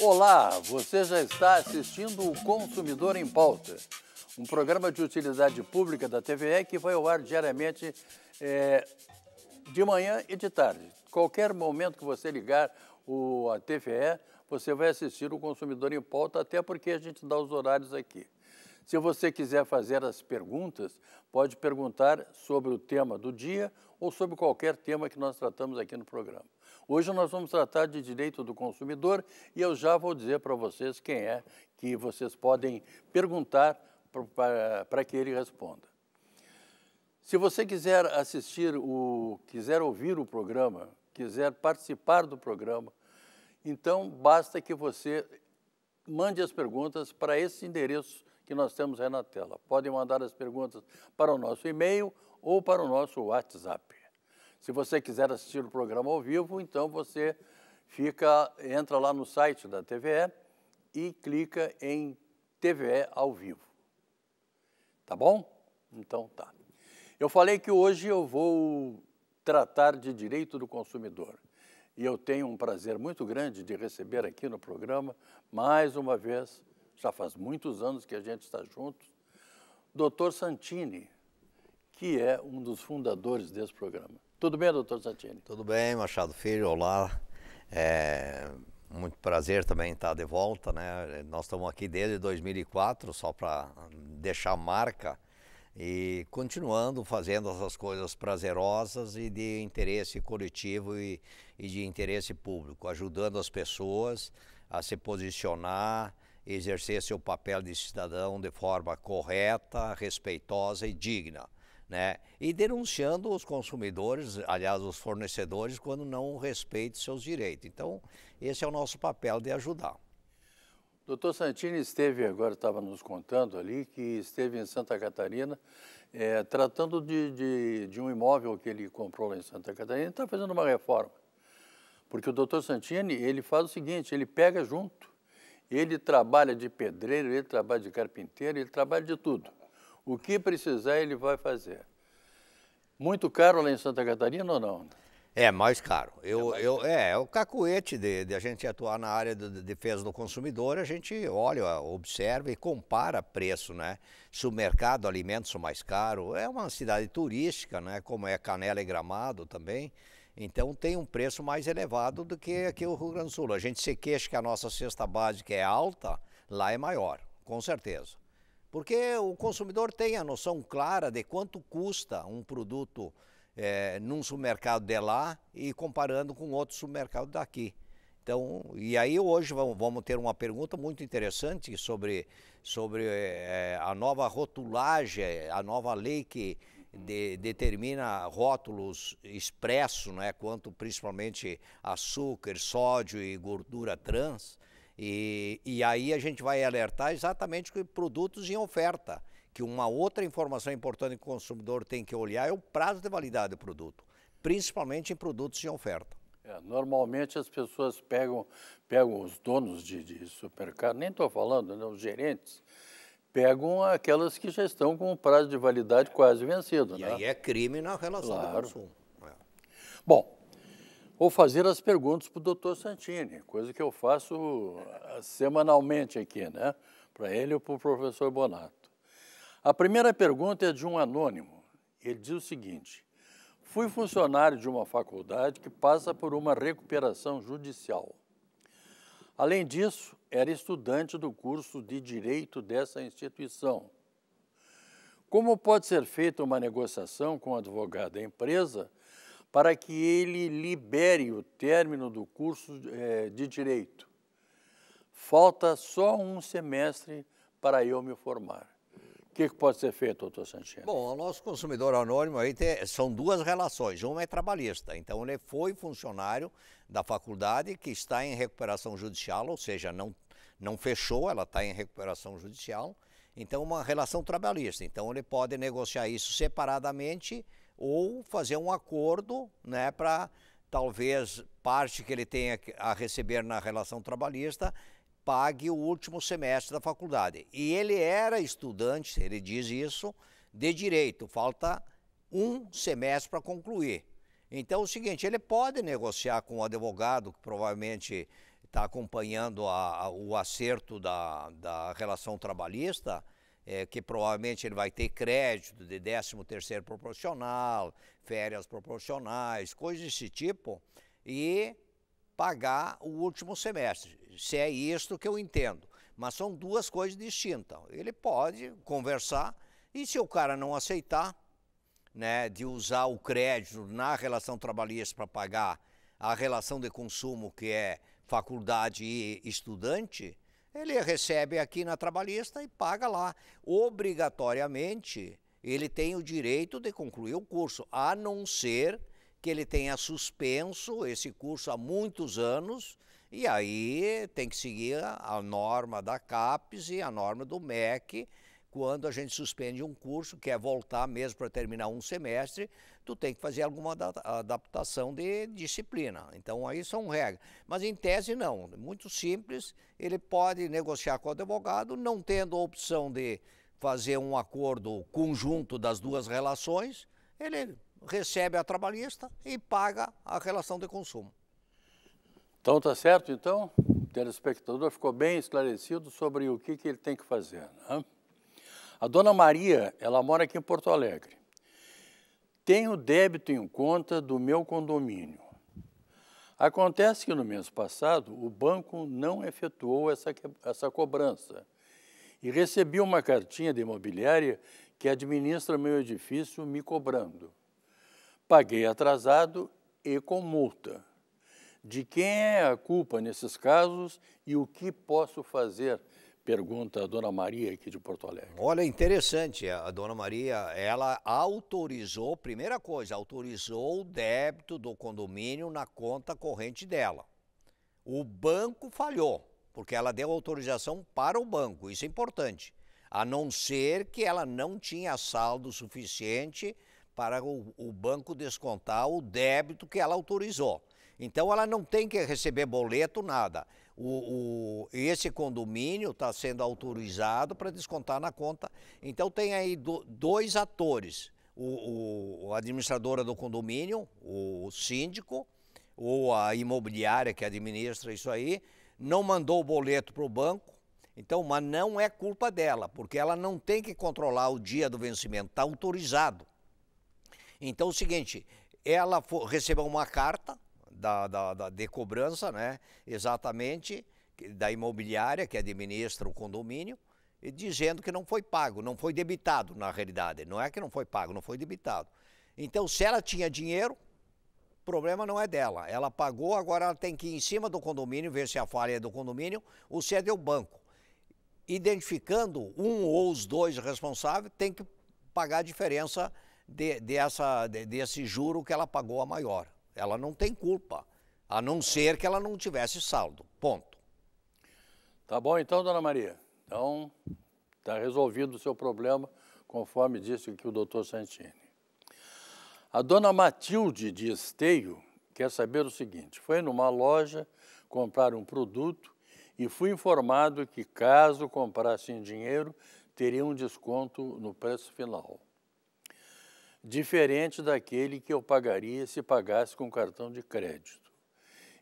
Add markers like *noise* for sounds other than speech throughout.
Olá, você já está assistindo o Consumidor em Pauta, um programa de utilidade pública da TVE que vai ao ar diariamente é, de manhã e de tarde. Qualquer momento que você ligar o, a TVE, você vai assistir o Consumidor em Pauta, até porque a gente dá os horários aqui. Se você quiser fazer as perguntas, pode perguntar sobre o tema do dia ou sobre qualquer tema que nós tratamos aqui no programa. Hoje nós vamos tratar de direito do consumidor e eu já vou dizer para vocês quem é que vocês podem perguntar para que ele responda. Se você quiser assistir o, quiser ouvir o programa, quiser participar do programa, então basta que você mande as perguntas para esse endereço que nós temos aí é na tela. Podem mandar as perguntas para o nosso e-mail ou para o nosso WhatsApp. Se você quiser assistir o programa ao vivo, então você fica, entra lá no site da TVE e clica em TVE ao vivo. Tá bom? Então tá. Eu falei que hoje eu vou tratar de direito do consumidor. E eu tenho um prazer muito grande de receber aqui no programa, mais uma vez, já faz muitos anos que a gente está juntos, doutor Santini, que é um dos fundadores desse programa. Tudo bem, doutor Santini? Tudo bem, Machado Filho, olá. É muito prazer também estar de volta, né? Nós estamos aqui desde 2004, só para deixar marca e continuando fazendo essas coisas prazerosas e de interesse coletivo e, e de interesse público, ajudando as pessoas a se posicionar, exercer seu papel de cidadão de forma correta, respeitosa e digna. Né? E denunciando os consumidores, aliás, os fornecedores, quando não respeitam seus direitos. Então, esse é o nosso papel de ajudar. Doutor Santini esteve agora, estava nos contando ali, que esteve em Santa Catarina, é, tratando de, de, de um imóvel que ele comprou lá em Santa Catarina, está fazendo uma reforma. Porque o doutor Santini, ele faz o seguinte, ele pega junto ele trabalha de pedreiro, ele trabalha de carpinteiro, ele trabalha de tudo. O que precisar, ele vai fazer. Muito caro lá em Santa Catarina ou não? É mais caro. Eu, é, mais eu, é, é o cacuete de, de, a gente atuar na área de defesa do consumidor, a gente olha, observa e compara preço, né? Se o mercado alimentos são mais caro, é uma cidade turística, né? Como é Canela e Gramado também. Então tem um preço mais elevado do que aqui o Rio Grande do Sul. A gente se queixa que a nossa cesta básica é alta, lá é maior, com certeza. Porque o consumidor tem a noção clara de quanto custa um produto é, num supermercado de lá e comparando com outro supermercado daqui. Então, e aí hoje vamos ter uma pergunta muito interessante sobre, sobre é, a nova rotulagem, a nova lei que de, determina rótulos expressos, né, quanto principalmente açúcar, sódio e gordura trans, e, e aí a gente vai alertar exatamente que produtos em oferta, que uma outra informação importante que o consumidor tem que olhar é o prazo de validade do produto, principalmente em produtos em oferta. É, normalmente as pessoas pegam, pegam os donos de, de supermercado, nem estou falando, né, os gerentes, pegam aquelas que já estão com o prazo de validade quase vencido. E né? aí é crime na relação claro. do consumo. É. Bom, vou fazer as perguntas para o doutor Santini, coisa que eu faço ah, semanalmente aqui, né? Para ele ou para o professor Bonato. A primeira pergunta é de um anônimo. Ele diz o seguinte: Fui funcionário de uma faculdade que passa por uma recuperação judicial. Além disso, era estudante do curso de Direito dessa instituição. Como pode ser feita uma negociação com o advogado da empresa para que ele libere o término do curso eh, de Direito? Falta só um semestre para eu me formar. O que, pode ser feito, doutor Santiago? Bom, o nosso consumidor anônimo aí tem, são duas relações. Uma é trabalhista, então ele foi funcionário da faculdade que está em recuperação judicial, ou seja, não não fechou, ela está em recuperação judicial. Então, uma relação trabalhista. Então, ele pode negociar isso separadamente ou fazer um acordo né, para talvez parte que ele tenha a receber na relação trabalhista pague o último semestre da faculdade. E ele era estudante, ele diz isso, de direito. Falta um semestre para concluir. Então, é o seguinte: ele pode negociar com o advogado, que provavelmente está acompanhando a, a, o acerto da, da relação trabalhista, é, que provavelmente ele vai ter crédito de 13 terceiro proporcional, férias proporcionais, coisas desse tipo, e pagar o último semestre. Se é isto que eu entendo. Mas são duas coisas distintas. Ele pode conversar e se o cara não aceitar, né, de usar o crédito na relação trabalhista para pagar a relação de consumo que é faculdade e estudante, ele recebe aqui na trabalhista e paga lá. Obrigatoriamente, ele tem o direito de concluir o curso, a não ser que ele tenha suspenso esse curso há muitos anos, e aí tem que seguir a norma da CAPES e a norma do MEC, quando a gente suspende um curso, quer é voltar mesmo para terminar um semestre, tu tem que fazer alguma adaptação de disciplina. Então aí são regras. Mas em tese não, muito simples, ele pode negociar com o advogado, não tendo a opção de fazer um acordo conjunto das duas relações, ele recebe a trabalhista e paga a relação de consumo. Então tá certo, então, o telespectador ficou bem esclarecido sobre o que, que ele tem que fazer. Né? A dona Maria, ela mora aqui em Porto Alegre. Tenho débito em conta do meu condomínio. Acontece que no mês passado o banco não efetuou essa, essa cobrança e recebi uma cartinha de imobiliária que administra meu edifício me cobrando. Paguei atrasado e com multa. De quem é a culpa nesses casos e o que posso fazer Pergunta a Dona Maria aqui de Porto Alegre. Olha, interessante. A Dona Maria, ela autorizou, primeira coisa, autorizou o débito do condomínio na conta corrente dela. O banco falhou, porque ela deu autorização para o banco, isso é importante. A não ser que ela não tinha saldo suficiente para o, o banco descontar o débito que ela autorizou. Então ela não tem que receber boleto, nada. O, o, esse condomínio está sendo autorizado para descontar na conta. Então tem aí do, dois atores, o, o, a administradora do condomínio, o, síndico, ou a imobiliária que administra isso aí, não mandou o boleto para o banco, então, mas não é culpa dela, porque ela não tem que controlar o dia do vencimento, está autorizado. Então, é o seguinte, ela recebeu uma carta da, da, da, de cobrança, né? exatamente, da imobiliária que administra o condomínio, dizendo que não foi pago, não foi debitado, na realidade. Não é que não foi pago, não foi debitado. Então, se ela tinha dinheiro, o problema não é dela. Ela pagou, agora ela tem que ir em cima do condomínio, ver se a falha é do condomínio ou se é do banco. Identificando um ou os dois responsáveis, tem que pagar a diferença de, dessa, de, desse juro que ela pagou a maior. Ela não tem culpa, a não ser que ela não tivesse saldo. Ponto. Tá bom então, dona Maria. Então, está resolvido o seu problema, conforme disse aqui o doutor Santini. A dona Matilde de Esteio quer saber o seguinte: foi numa loja comprar um produto e fui informado que, caso comprasse em dinheiro, teria um desconto no preço final diferente daquele que eu pagaria se pagasse com cartão de crédito.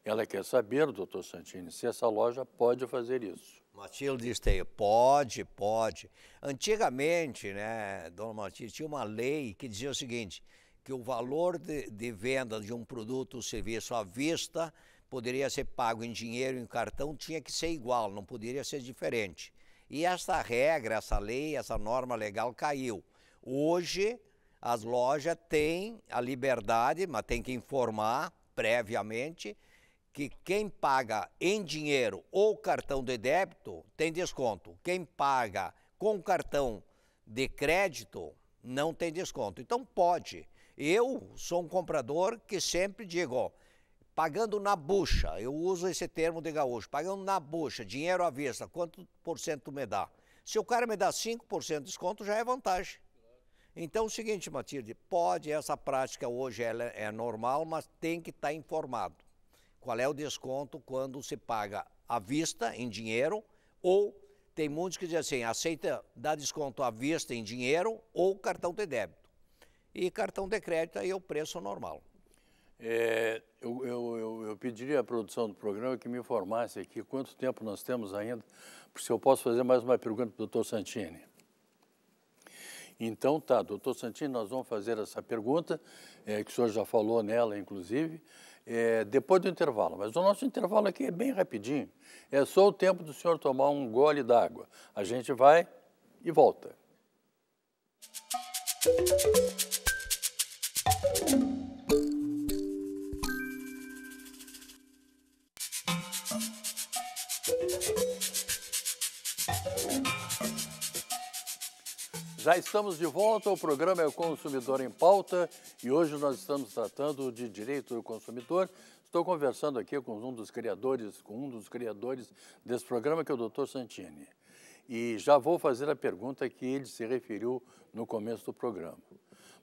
Ela quer saber, doutor Santini, se essa loja pode fazer isso. Matilde Esteio, pode, pode. Antigamente, né, dona Matilde, tinha uma lei que dizia o seguinte, que o valor de, de venda de um produto ou serviço à vista poderia ser pago em dinheiro, em cartão, tinha que ser igual, não poderia ser diferente. E essa regra, essa lei, essa norma legal caiu. Hoje, as lojas têm a liberdade, mas tem que informar previamente que quem paga em dinheiro ou cartão de débito tem desconto. Quem paga com cartão de crédito não tem desconto. Então pode. Eu sou um comprador que sempre digo, ó, pagando na bucha, eu uso esse termo de gaúcho, pagando na bucha, dinheiro à vista, quanto por cento me dá? Se o cara me dá 5% de desconto, já é vantagem. Então, é o seguinte, Matilde, pode, essa prática hoje ela é normal, mas tem que estar tá informado. Qual é o desconto quando se paga à vista, em dinheiro, ou tem muitos que dizem assim, aceita dar desconto à vista em dinheiro ou cartão de débito. E cartão de crédito aí é o preço normal. É, eu, eu, eu, eu, pediria à produção do programa que me informasse aqui quanto tempo nós temos ainda, porque se eu posso fazer mais uma pergunta para o doutor Santini. Então tá, doutor Santini, nós vamos fazer essa pergunta, é, que o senhor já falou nela, inclusive, é, depois do intervalo. Mas o nosso intervalo aqui é bem rapidinho. É só o tempo do senhor tomar um gole d'água. A gente vai e volta. Música Já estamos de volta, o programa é o Consumidor em Pauta e hoje nós estamos tratando de direito do consumidor. Estou conversando aqui com um dos criadores, com um dos criadores desse programa, que é o Dr. Santini. E já vou fazer a pergunta que ele se referiu no começo do programa.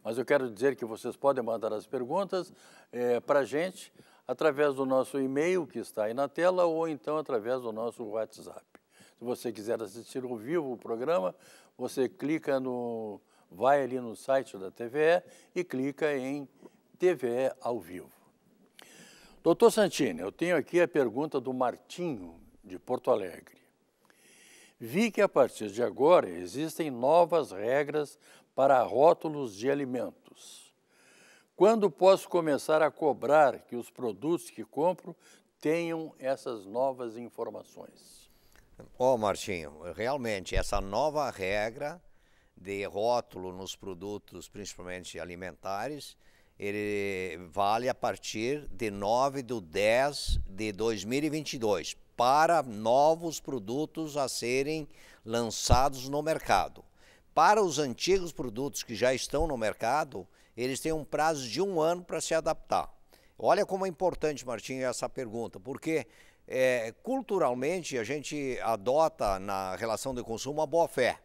Mas eu quero dizer que vocês podem mandar as perguntas é, eh, para a gente através do nosso e-mail que está aí na tela ou então através do nosso WhatsApp. Se você quiser assistir ao vivo o programa, você clica no. Vai ali no site da TVE e clica em TVE ao vivo. Doutor Santini, eu tenho aqui a pergunta do Martinho, de Porto Alegre. Vi que a partir de agora existem novas regras para rótulos de alimentos. Quando posso começar a cobrar que os produtos que compro tenham essas novas informações? Ó, oh, Martinho, realmente essa nova regra de rótulo nos produtos, principalmente alimentares, ele vale a partir de 9 de 10 de 2022 para novos produtos a serem lançados no mercado. Para os antigos produtos que já estão no mercado, eles têm um prazo de um ano para se adaptar. Olha como é importante, Martinho, essa pergunta, porque é, culturalmente a gente adota na relação de consumo a boa fé,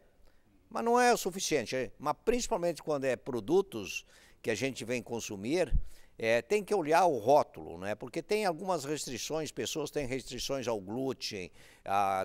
mas não é o suficiente. Mas principalmente quando é produtos que a gente vem consumir, é, tem que olhar o rótulo, né? porque tem algumas restrições, pessoas têm restrições ao glúten, à,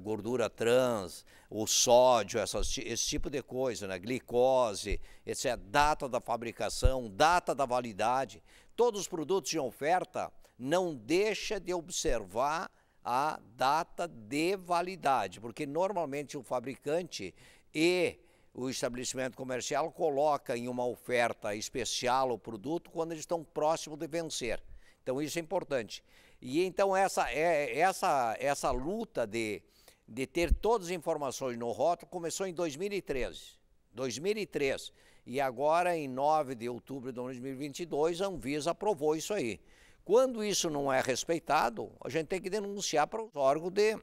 gordura trans, o sódio, essas, esse tipo de coisa, né? glicose, etc. Data da fabricação, data da validade. Todos os produtos de oferta não deixa de observar a data de validade, porque normalmente o fabricante e o estabelecimento comercial coloca em uma oferta especial o produto quando eles estão próximo de vencer. Então isso é importante. E então essa é, essa essa luta de de ter todas as informações no rótulo começou em 2013. 2003. E agora, em 9 de outubro de 2022, a Anvisa aprovou isso aí. Quando isso não é respeitado, a gente tem que denunciar para os órgãos de,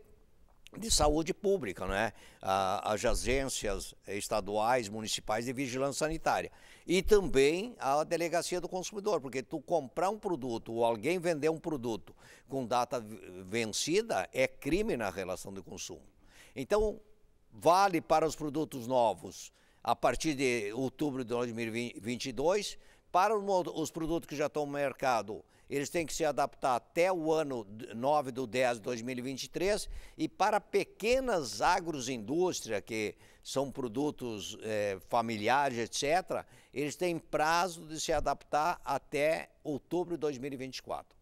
de saúde pública, né? as agências estaduais, municipais de vigilância sanitária. E também a delegacia do consumidor, porque tu comprar um produto ou alguém vender um produto com data vencida é crime na relação de consumo. Então, vale para os produtos novos a partir de outubro de 2022, para os produtos que já estão no mercado eles têm que se adaptar até o ano 9 do 10 de 2023 e para pequenas agroindústrias, que são produtos é, familiares, etc., eles têm prazo de se adaptar até outubro de 2024.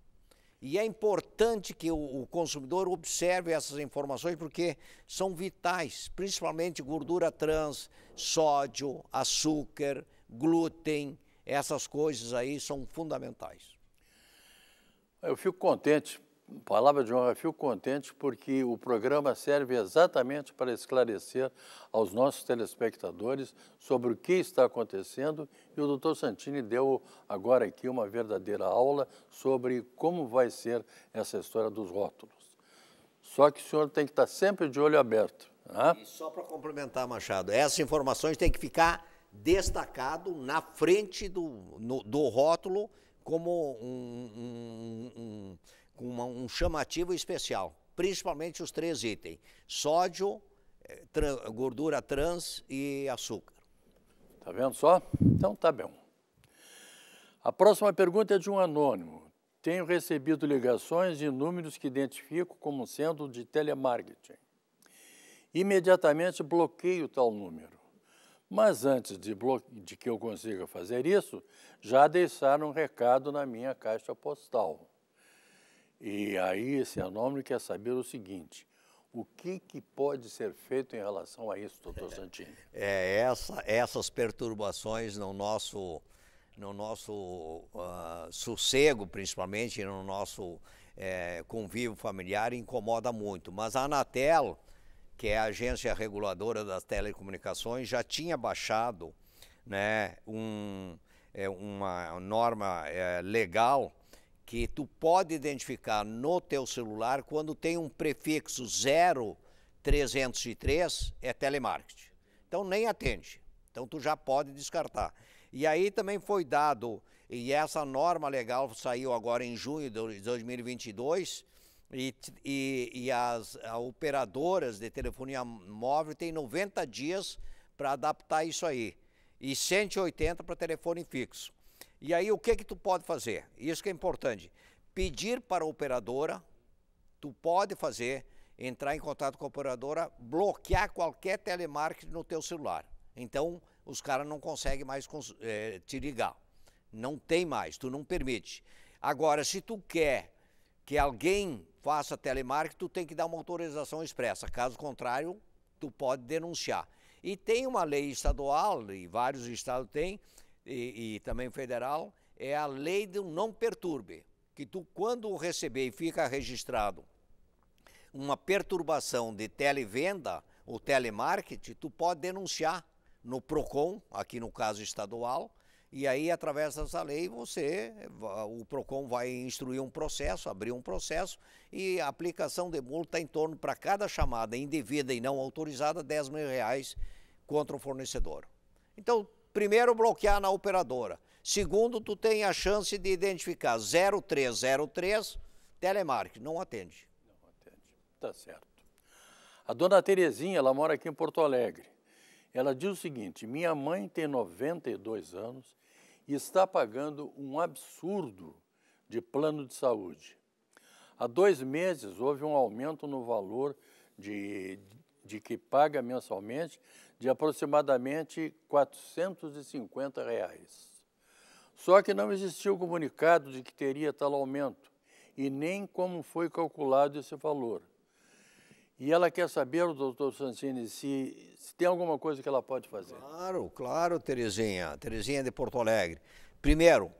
E é importante que o, consumidor observe essas informações porque são vitais, principalmente gordura trans, sódio, açúcar, glúten, essas coisas aí são fundamentais. Eu fico contente, palavra de honra, eu fico contente porque o programa serve exatamente para esclarecer aos nossos telespectadores sobre o que está acontecendo e o doutor Santini deu agora aqui uma verdadeira aula sobre como vai ser essa história dos rótulos. Só que o senhor tem que estar sempre de olho aberto. Né? E só para complementar, Machado, essas informações têm que ficar destacado na frente do, no, do rótulo como um, um, um, um chamativo especial, principalmente os três itens: sódio, eh, gordura trans e açúcar. Tá vendo só? Então tá bom. A próxima pergunta é de um anônimo. Tenho recebido ligações de números que identifico como sendo de telemarketing. Imediatamente bloqueio tal número. Mas antes de, de, que eu consiga fazer isso, já deixaram um recado na minha caixa postal. E aí esse anônimo quer saber o seguinte, o que, que pode ser feito em relação a isso, doutor é, Santini? É, essa, essas perturbações no nosso, no nosso uh, sossego, principalmente no nosso eh, convívio familiar, incomoda muito. Mas a Anatel que é a agência reguladora das telecomunicações, já tinha baixado né, um, é, uma norma é, legal que tu pode identificar no teu celular quando tem um prefixo 0303 é telemarketing. Então nem atende. Então tu já pode descartar. E aí também foi dado e essa norma legal saiu agora em junho de 2022 e, e, e as operadoras de telefonia móvel têm 90 dias para adaptar isso aí. E 180 para telefone fixo. E aí o que que tu pode fazer? Isso que é importante. Pedir para a operadora, tu pode fazer, entrar em contato com a operadora, bloquear qualquer telemarketing no teu celular. Então, os caras não conseguem mais é, te ligar. Não tem mais, tu não permite. Agora, se tu quer que alguém faça telemarketing, tu tem que dar uma autorização expressa. Caso contrário, tu pode denunciar. E tem uma lei estadual, e vários estados têm, e, e também federal, é a lei do não perturbe. Que tu, quando receber e fica registrado uma perturbação de televenda ou telemarketing, tu pode denunciar no PROCON, aqui no caso estadual, e aí, através dessa lei, você, o PROCON vai instruir um processo, abrir um processo e a aplicação de multa tá em torno para cada chamada indevida e não autorizada, 10 mil reais contra o fornecedor. Então, primeiro, bloquear na operadora. Segundo, tu tem a chance de identificar 0303, telemarketing, não atende. Não atende, tá certo. A dona Terezinha, ela mora aqui em Porto Alegre. Ela diz o seguinte: minha mãe tem 92 anos e está pagando um absurdo de plano de saúde. Há dois meses houve um aumento no valor de, de que paga mensalmente de aproximadamente R$ 450. Reais. Só que não existiu comunicado de que teria tal aumento e nem como foi calculado esse valor. E ela quer saber, doutor Santini, se, se tem alguma coisa que ela pode fazer. Claro, claro, Terezinha. Terezinha de Porto Alegre. Primeiro,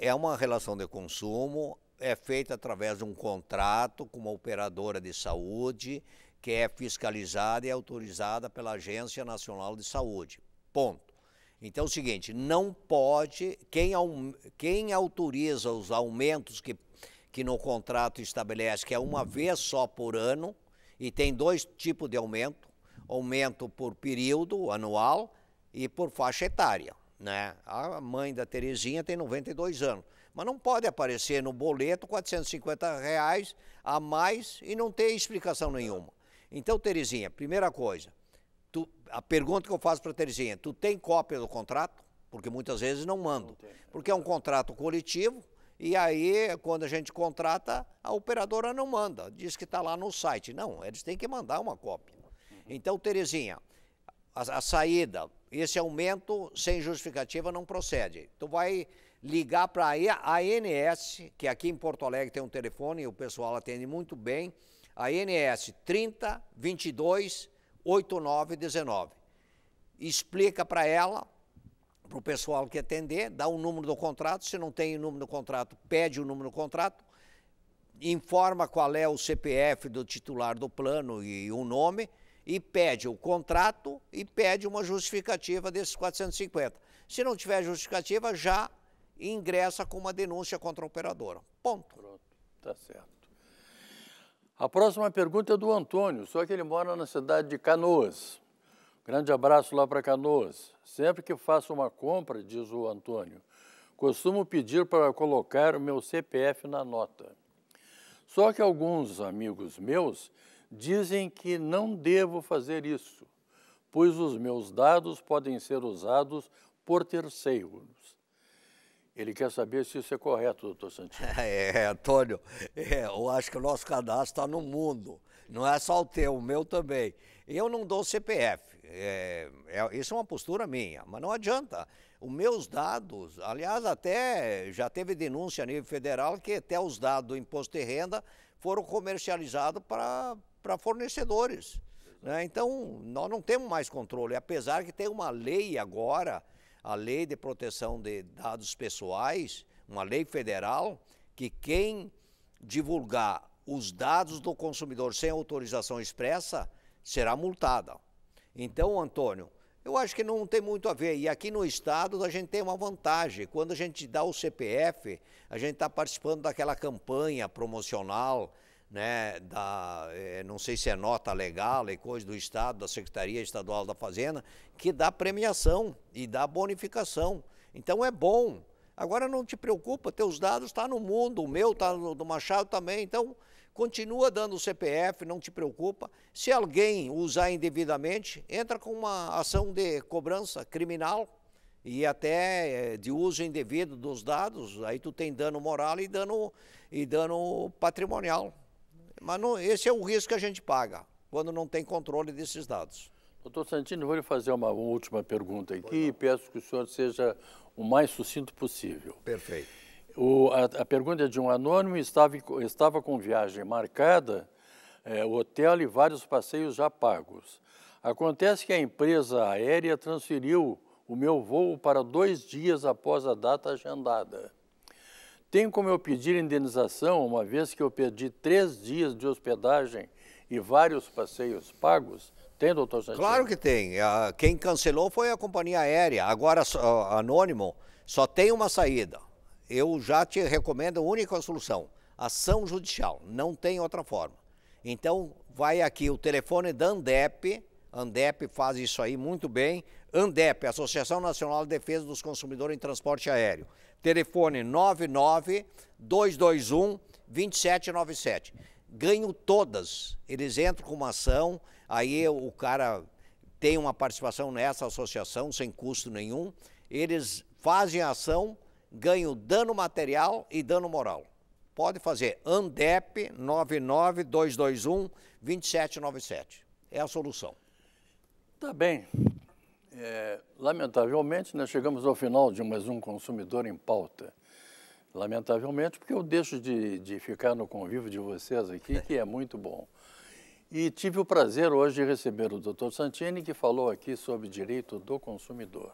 é uma relação de consumo, é feita através de um contrato com uma operadora de saúde que é fiscalizada e autorizada pela Agência Nacional de Saúde. Ponto. Então é o seguinte, não pode, quem, quem autoriza os aumentos que, que no contrato estabelece, que é uma vez só por ano, e tem dois tipos de aumento: aumento por período anual e por faixa etária. Né? A mãe da Terezinha tem 92 anos. Mas não pode aparecer no boleto 450 reais a mais e não ter explicação nenhuma. Então, Terezinha, primeira coisa, tu, a pergunta que eu faço para Terezinha, tu tem cópia do contrato? Porque muitas vezes não mando. É Porque é um contrato coletivo, e aí, quando a gente contrata, a operadora não manda, diz que está lá no site. Não, eles têm que mandar uma cópia. Uhum. Então, Terezinha, a, a saída, esse aumento sem justificativa não procede. Tu vai ligar para a ANS, que aqui em Porto Alegre tem um telefone e o pessoal atende muito bem, a ANS 30 22 8919. Explica para ela para o pessoal que atender, dá o número do contrato, se não tem o número do contrato, pede o número do contrato, informa qual é o CPF do titular do plano e o nome, e pede o contrato e pede uma justificativa desses 450. Se não tiver justificativa, já ingressa com uma denúncia contra a operadora. Ponto. Pronto, tá certo. A próxima pergunta é do Antônio, só que ele mora na cidade de Canoas. Grande abraço lá para Canoas. Sempre que faço uma compra, diz o Antônio, costumo pedir para colocar o meu CPF na nota. Só que alguns amigos meus dizem que não devo fazer isso, pois os meus dados podem ser usados por terceiros. Ele quer saber se isso é correto, doutor Santinho? *laughs* É, Antônio, é, eu acho que o nosso cadastro está no mundo. Não é só o teu, o meu também. Eu não dou CPF. É, é, isso é uma postura minha, mas não adianta. Os meus dados, aliás, até já teve denúncia a nível federal que até os dados do imposto de renda foram comercializados para fornecedores. Né? Então, nós não temos mais controle, apesar que tem uma lei agora, a Lei de Proteção de Dados Pessoais, uma lei federal, que quem divulgar os dados do consumidor sem autorização expressa, será multada. Então, Antônio, eu acho que não tem muito a ver. E aqui no Estado a gente tem uma vantagem. Quando a gente dá o CPF, a gente está participando daquela campanha promocional, né, da, eh, não sei se é nota legal e é coisa do Estado, da Secretaria Estadual da Fazenda, que dá premiação e dá bonificação. Então é bom. Agora não te preocupa, teus dados estão tá no mundo, o meu está no do Machado também. Então Continua dando o CPF, não te preocupa. Se alguém usar indevidamente, entra com uma ação de cobrança criminal e até eh, de uso indevido dos dados, aí tu tem dano moral e dano, e dano patrimonial. Mas não, esse é o risco que a gente paga quando não tem controle desses dados. Doutor Santino, vou lhe fazer uma última pergunta aqui e peço que o senhor seja o mais sucinto possível. Perfeito. O, a, a, pergunta é de um anônimo, estava, estava com viagem marcada, é, hotel e vários passeios já pagos. Acontece que a empresa aérea transferiu o meu voo para dois dias após a data agendada. Tem como eu pedir indenização, uma vez que eu perdi três dias de hospedagem e vários passeios pagos? Tem, doutor Santiago? Claro que tem. Quem cancelou foi a companhia aérea. Agora, anônimo, só tem uma saída eu já te recomendo a única solução: ação judicial. Não tem outra forma. Então, vai aqui o telefone da Andep. Andep faz isso aí muito bem. Andep, Associação Nacional de Defesa dos Consumidores em Transporte Aéreo. Telefone 99 221 2797. Ganho todas. Eles entram com uma ação, aí o cara tem uma participação nessa associação sem custo nenhum. Eles fazem a ação ganho dano material e dano moral. Pode fazer ANDEP 99221 2797. É a solução. Tá bem. É, lamentavelmente, nós chegamos ao final de mais um Consumidor em Pauta. Lamentavelmente, porque eu deixo de, de ficar no convívio de vocês aqui, que é muito bom. E tive o prazer hoje de receber o Dr. Santini, que falou aqui sobre direito do consumidor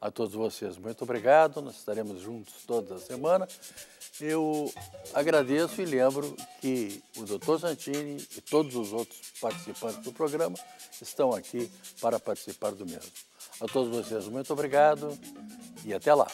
a todos vocês. Muito obrigado, nós estaremos juntos toda a semana. Eu agradeço e lembro que o Dr. Santini e todos os outros participantes do programa estão aqui para participar do mesmo. A todos vocês, muito obrigado e até lá.